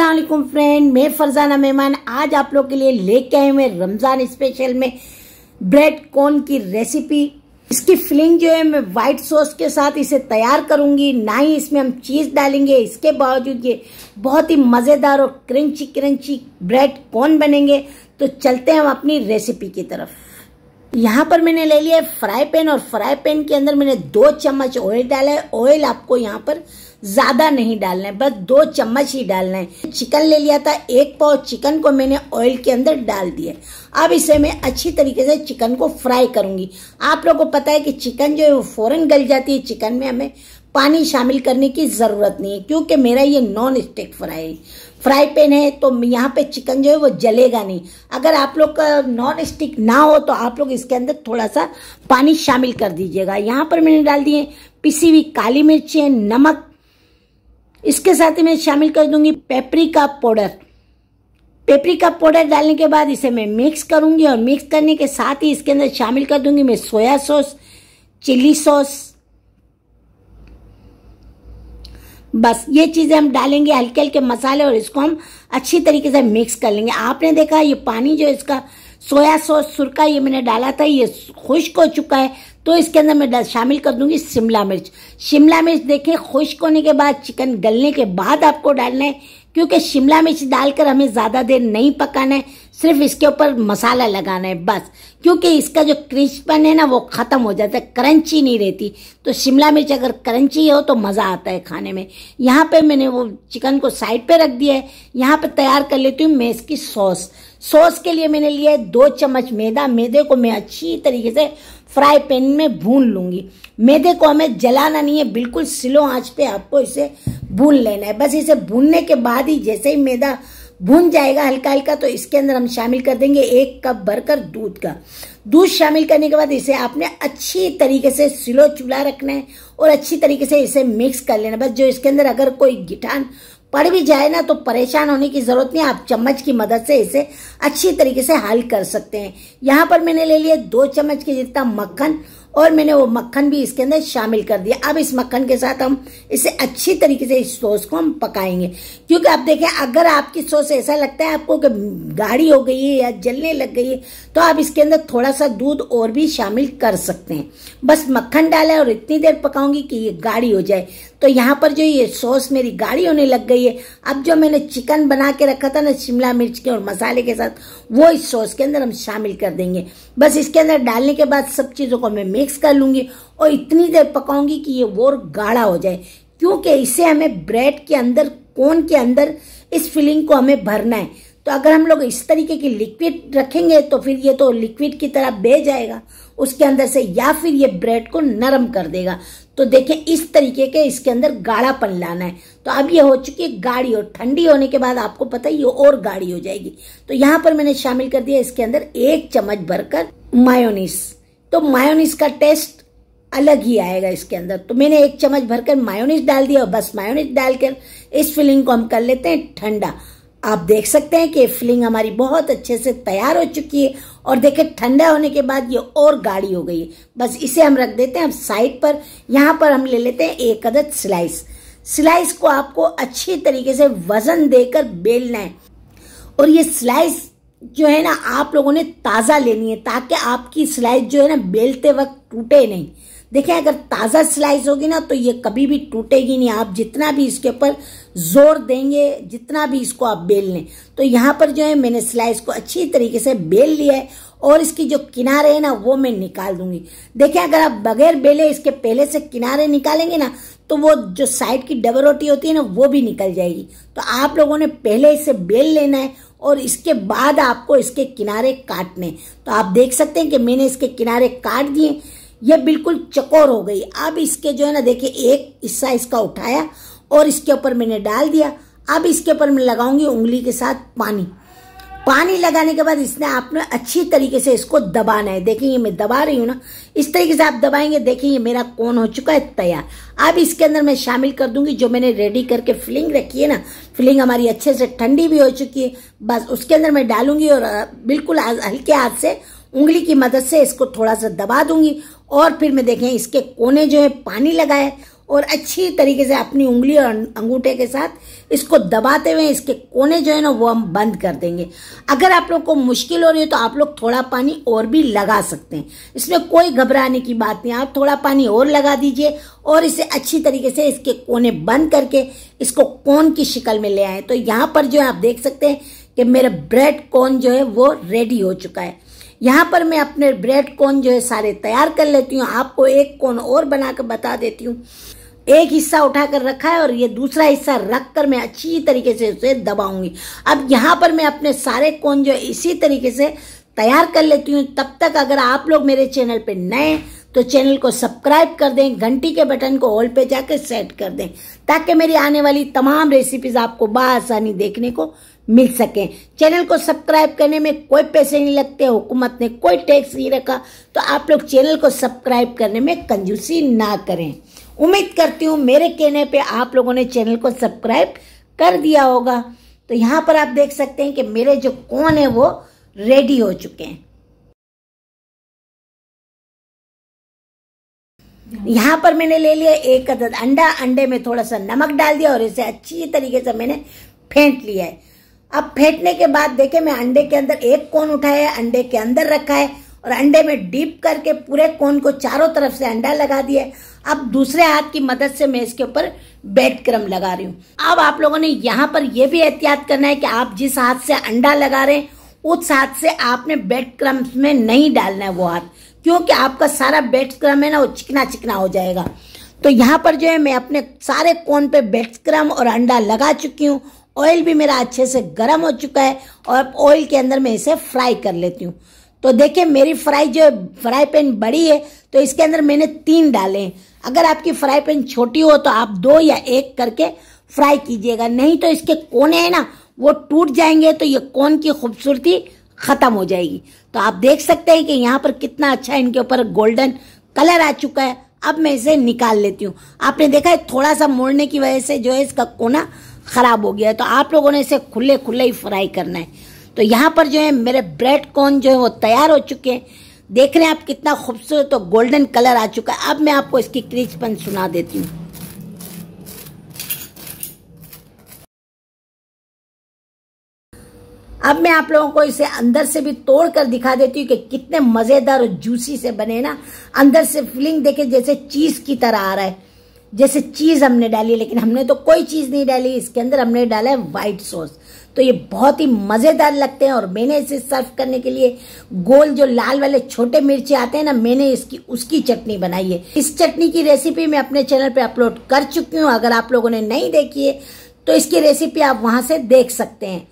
Aslam friend मैं फरजाना मेहमान आज आप लोग के लिए लेके आए हुए रमज़ान स्पेशल में ब्रेड कॉर्न की रेसिपी इसकी फिलिंग जो है मैं व्हाइट सॉस के साथ इसे तैयार करूंगी ना ही इसमें हम चीज़ डालेंगे इसके बावजूद ये बहुत ही मज़ेदार और क्रंची क्रंची ब्रेड कॉर्न बनेंगे तो चलते हैं हम अपनी रेसिपी की तरफ यहाँ पर मैंने ले लिया है फ्राई पैन और फ्राई पैन के अंदर मैंने दो चम्मच ऑयल डाला है ऑयल आपको यहाँ पर ज्यादा नहीं डालना है बस दो चम्मच ही डालना है चिकन ले लिया था एक पाव चिकन को मैंने ऑयल के अंदर डाल दिया अब इसे मैं अच्छी तरीके से चिकन को फ्राई करूंगी आप लोगों को पता है कि चिकन जो है वो फौरन गल जाती है चिकन में हमें पानी शामिल करने की ज़रूरत नहीं है क्योंकि मेरा ये नॉन स्टिक फ्राई है फ्राई पैन है तो यहाँ पे चिकन जो है वो जलेगा नहीं अगर आप लोग का नॉन स्टिक ना हो तो आप लोग इसके अंदर थोड़ा सा पानी शामिल कर दीजिएगा यहाँ पर मैंने डाल दिए पिसी हुई काली मिर्चें नमक इसके साथ ही मैं शामिल कर दूंगी पेपरिका पाउडर पेपरिका पाउडर डालने के बाद इसे मैं मिक्स करूंगी और मिक्स करने के साथ ही इसके अंदर शामिल कर दूंगी मैं सोया सॉस चिली सॉस बस ये चीज़ें हम डालेंगे हल्के हल्के मसाले और इसको हम अच्छी तरीके से मिक्स कर लेंगे आपने देखा ये पानी जो इसका सोया सॉस सुरका ये मैंने डाला था ये खुश्क हो चुका है तो इसके अंदर मैं शामिल कर दूंगी शिमला मिर्च शिमला मिर्च देखें खुश्क होने के बाद चिकन गलने के बाद आपको डालना है क्योंकि शिमला मिर्च डालकर हमें ज़्यादा देर नहीं पकाना है सिर्फ इसके ऊपर मसाला लगाना है बस क्योंकि इसका जो क्रिस्पन है ना वो ख़त्म हो जाता है क्रंची नहीं रहती तो शिमला मिर्च अगर क्रंची हो तो मज़ा आता है खाने में यहाँ पे मैंने वो चिकन को साइड पे रख दिया है यहाँ पे तैयार कर लेती हूँ मैं इसकी सॉस सॉस के लिए मैंने लिया है दो चम्मच मैदा मैदे को मैं अच्छी तरीके से फ्राई पैन में भून लूँगी मैदे को हमें जलाना नहीं है बिल्कुल स्लो आँच पर आपको इसे भून लेना है बस इसे भूनने के बाद ही जैसे ही मैदा भून जाएगा हल्का हल्का तो इसके अंदर हम शामिल कर देंगे एक कप भरकर दूध का दूध शामिल करने के बाद इसे आपने अच्छी तरीके से सिलो चूल्हा रखना है और अच्छी तरीके से इसे मिक्स कर लेना बस जो इसके अंदर अगर कोई गिठान पड़ भी जाए ना तो परेशान होने की ज़रूरत नहीं आप चम्मच की मदद से इसे अच्छी तरीके से हल कर सकते हैं यहाँ पर मैंने ले लिया दो चम्मच के जितना मक्खन और मैंने वो मक्खन भी इसके अंदर शामिल कर दिया अब इस मक्खन के साथ हम इसे अच्छी तरीके से इस सॉस को हम पकाएंगे क्योंकि आप देखें अगर आपकी सॉस ऐसा लगता है आपको कि गाढ़ी हो गई है या जलने लग गई है तो आप इसके अंदर थोड़ा सा दूध और भी शामिल कर सकते हैं बस मक्खन डाला और इतनी देर पकाऊंगी कि ये गाढ़ी हो जाए तो यहाँ पर जो ये सॉस मेरी गाढ़ी होने लग गई है अब जो मैंने चिकन बना के रखा था ना शिमला मिर्च के और मसाले के साथ वो इस सॉस के अंदर हम शामिल कर देंगे बस इसके अंदर डालने के बाद सब चीज़ों को हमें मिक्स कर लूंगी और इतनी देर पकाऊंगी कि ये वोर गाढ़ा हो जाए क्योंकि इसे हमें ब्रेड के अंदर कोन के अंदर इस फिलिंग को हमें भरना है तो अगर हम लोग इस तरीके की लिक्विड रखेंगे तो फिर ये तो लिक्विड की तरह बह जाएगा उसके अंदर से या फिर ये ब्रेड को नरम कर देगा तो देखें इस तरीके के इसके अंदर गाढ़ापन लाना है तो अब ये हो चुकी है गाढ़ी और ठंडी होने के बाद आपको पता है ये और गाढ़ी हो जाएगी तो यहाँ पर मैंने शामिल कर दिया इसके अंदर एक चम्मच भरकर मायोनीस तो मायोनीस का टेस्ट अलग ही आएगा इसके अंदर तो मैंने एक चम्मच भरकर मायोनीस डाल दिया और बस मायोनीस डालकर इस फिलिंग को हम कर लेते हैं ठंडा आप देख सकते हैं कि फिलिंग हमारी बहुत अच्छे से तैयार हो चुकी है और देखे ठंडा होने के बाद ये और गाढ़ी हो गई है बस इसे हम रख देते हैं हम साइड पर यहाँ पर हम ले लेते हैं एक अदद स्लाइस स्लाइस को आपको अच्छी तरीके से वजन देकर बेलना है और ये स्लाइस जो है ना आप लोगों ने ताज़ा लेनी है ताकि आपकी स्लाइस जो है ना बेलते वक्त टूटे नहीं देखें अगर ताज़ा स्लाइस होगी ना तो ये कभी भी टूटेगी नहीं आप जितना भी इसके ऊपर जोर देंगे जितना भी इसको आप बेल लें तो यहाँ पर जो है मैंने स्लाइस को अच्छी तरीके से बेल लिया है और इसकी जो किनारे है ना वो मैं निकाल दूंगी देखें अगर आप बगैर बेले इसके पहले से किनारे निकालेंगे ना तो वो जो साइड की डबल रोटी होती है ना वो भी निकल जाएगी तो आप लोगों ने पहले इसे बेल लेना है और इसके बाद आपको इसके किनारे काटने तो आप देख सकते हैं कि मैंने इसके किनारे काट दिए ये बिल्कुल चकोर हो गई अब इसके जो है ना देखिए एक हिस्सा इसका उठाया और इसके ऊपर मैंने डाल दिया अब इसके ऊपर मैं लगाऊंगी उंगली के साथ पानी पानी लगाने के बाद इसने आपने अच्छी तरीके से इसको दबाना है देखिए मैं दबा रही हूँ ना इस तरीके से आप दबाएंगे देखिए मेरा कौन हो चुका है तैयार अब इसके अंदर मैं शामिल कर दूंगी जो मैंने रेडी करके फिलिंग रखी है ना फिलिंग हमारी अच्छे से ठंडी भी हो चुकी है बस उसके अंदर मैं डालूंगी और बिल्कुल हल्के हाथ से उंगली की मदद से इसको थोड़ा सा दबा दूंगी और फिर मैं देखें इसके कोने जो है पानी लगाए और अच्छी तरीके से अपनी उंगली और अंगूठे के साथ इसको दबाते हुए इसके कोने जो है ना वो हम बंद कर देंगे अगर आप लोग को मुश्किल हो रही है तो आप लोग थोड़ा पानी और भी लगा सकते हैं इसमें कोई घबराने की बात नहीं आप थोड़ा पानी और लगा दीजिए और इसे अच्छी तरीके से इसके कोने बंद करके इसको कोन की शिकल में ले आए तो यहाँ पर जो है आप देख सकते हैं कि मेरा ब्रेड कोन जो है वो रेडी हो चुका है यहाँ पर मैं अपने ब्रेड कोन जो है सारे तैयार कर लेती हूँ आपको एक कोन और बना कर बता देती हूँ एक हिस्सा उठाकर रखा है और ये दूसरा हिस्सा रख कर मैं अच्छी तरीके से उसे दबाऊंगी अब यहाँ पर मैं अपने सारे कोन जो इसी तरीके से तैयार कर लेती हूँ तब तक अगर आप लोग मेरे चैनल पे नए तो चैनल को सब्सक्राइब कर दें घंटी के बटन को ऑल पे जाकर सेट कर दें ताकि मेरी आने वाली तमाम रेसिपीज आपको बसानी देखने को मिल सके चैनल को सब्सक्राइब करने में कोई पैसे नहीं लगते हुकूमत ने कोई टैक्स नहीं रखा तो आप लोग चैनल को सब्सक्राइब करने में कंजूसी ना करें उम्मीद करती हूँ मेरे कहने पे आप लोगों ने चैनल को सब्सक्राइब कर दिया होगा तो यहाँ पर आप देख सकते हैं कि मेरे जो कोन है वो रेडी हो चुके हैं यहाँ पर मैंने ले लिया एक अदद अंडा अंडे में थोड़ा सा नमक डाल दिया और इसे अच्छी तरीके से मैंने फेंट लिया है अब फेंटने के बाद देखे मैं अंडे के अंदर एक कोन उठाया है अंडे के अंदर रखा है और अंडे में डीप करके पूरे कोन को चारों तरफ से अंडा लगा दिया अब दूसरे हाथ की मदद से मैं इसके ऊपर बेड क्रम लगा रही हूँ अब आप लोगों ने यहाँ पर यह भी एहतियात करना है कि आप जिस हाथ से अंडा लगा रहे हैं उस हाथ से आपने बेड क्रम में नहीं डालना है वो हाथ क्योंकि आपका सारा बेड क्रम है ना वो चिकना चिकना हो जाएगा तो यहाँ पर जो है मैं अपने सारे कोन पे बेड क्रम और अंडा लगा चुकी हूँ ऑयल भी मेरा अच्छे से गर्म हो चुका है और ऑयल के अंदर मैं इसे फ्राई कर लेती हूँ तो देखिए मेरी फ्राई जो फ्राई पैन बड़ी है तो इसके अंदर मैंने तीन डाले हैं अगर आपकी फ्राई पैन छोटी हो तो आप दो या एक करके फ्राई कीजिएगा नहीं तो इसके कोने हैं ना वो टूट जाएंगे तो ये कोन की खूबसूरती ख़त्म हो जाएगी तो आप देख सकते हैं कि यहाँ पर कितना अच्छा इनके ऊपर गोल्डन कलर आ चुका है अब मैं इसे निकाल लेती हूँ आपने देखा है थोड़ा सा मोड़ने की वजह से जो है इसका कोना ख़राब हो गया है तो आप लोगों ने इसे खुले खुले ही फ्राई करना है तो यहाँ पर जो है मेरे ब्रेड कॉर्न जो है वो तैयार हो चुके हैं देख रहे हैं आप कितना खूबसूरत और गोल्डन कलर आ चुका है अब मैं आपको इसकी क्रिचपन सुना देती हूँ अब मैं आप लोगों को इसे अंदर से भी तोड़ कर दिखा देती हूँ कि कितने मज़ेदार और जूसी से बने ना अंदर से फीलिंग देखे जैसे चीज़ की तरह आ रहा है जैसे चीज़ हमने डाली लेकिन हमने तो कोई चीज़ नहीं डाली इसके अंदर हमने डाला है वाइट सॉस तो ये बहुत ही मज़ेदार लगते हैं और मैंने इसे सर्व करने के लिए गोल जो लाल वाले छोटे मिर्चे आते हैं ना मैंने इसकी उसकी चटनी बनाई है इस चटनी की रेसिपी मैं अपने चैनल पे अपलोड कर चुकी हूँ अगर आप लोगों ने नहीं देखी है तो इसकी रेसिपी आप वहां से देख सकते हैं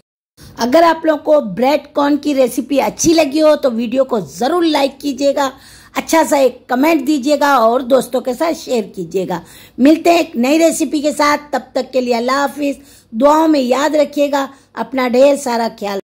अगर आप लोगों को ब्रेड कॉर्न की रेसिपी अच्छी लगी हो तो वीडियो को ज़रूर लाइक कीजिएगा अच्छा सा एक कमेंट दीजिएगा और दोस्तों के साथ शेयर कीजिएगा मिलते हैं एक नई रेसिपी के साथ तब तक के लिए अल्लाह हाफिज़ दुआओं में याद रखिएगा अपना ढेर सारा ख्याल